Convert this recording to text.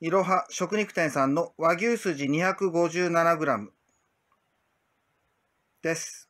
いろは食肉店さんの和牛すじ 257g です。